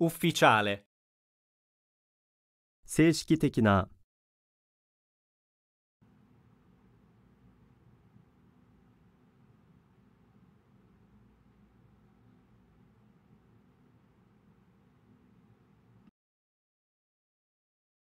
Ufficiale 正式的な